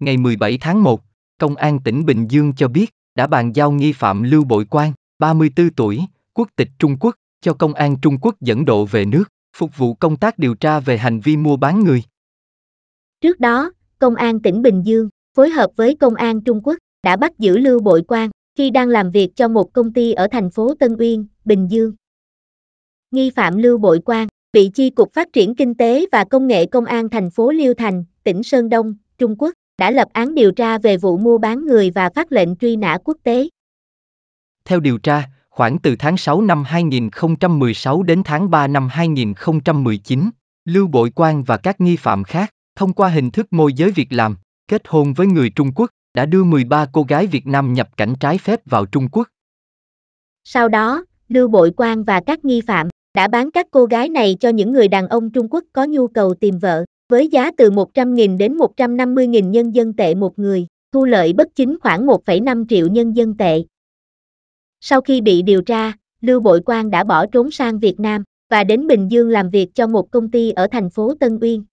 Ngày 17 tháng 1, Công an tỉnh Bình Dương cho biết đã bàn giao nghi phạm Lưu Bội Quang, 34 tuổi, quốc tịch Trung Quốc, cho Công an Trung Quốc dẫn độ về nước, phục vụ công tác điều tra về hành vi mua bán người. Trước đó, Công an tỉnh Bình Dương phối hợp với Công an Trung Quốc đã bắt giữ Lưu Bội Quang khi đang làm việc cho một công ty ở thành phố Tân Uyên, Bình Dương. Nghi phạm Lưu Bội Quang bị Chi cục Phát triển Kinh tế và Công nghệ Công an thành phố Liêu Thành, tỉnh Sơn Đông, Trung Quốc đã lập án điều tra về vụ mua bán người và phát lệnh truy nã quốc tế. Theo điều tra, khoảng từ tháng 6 năm 2016 đến tháng 3 năm 2019, Lưu Bội Quang và các nghi phạm khác, thông qua hình thức môi giới việc làm, kết hôn với người Trung Quốc, đã đưa 13 cô gái Việt Nam nhập cảnh trái phép vào Trung Quốc. Sau đó, Lưu Bội Quang và các nghi phạm đã bán các cô gái này cho những người đàn ông Trung Quốc có nhu cầu tìm vợ với giá từ 100.000 đến 150.000 nhân dân tệ một người, thu lợi bất chính khoảng 1,5 triệu nhân dân tệ. Sau khi bị điều tra, Lưu Bội Quang đã bỏ trốn sang Việt Nam và đến Bình Dương làm việc cho một công ty ở thành phố Tân Uyên.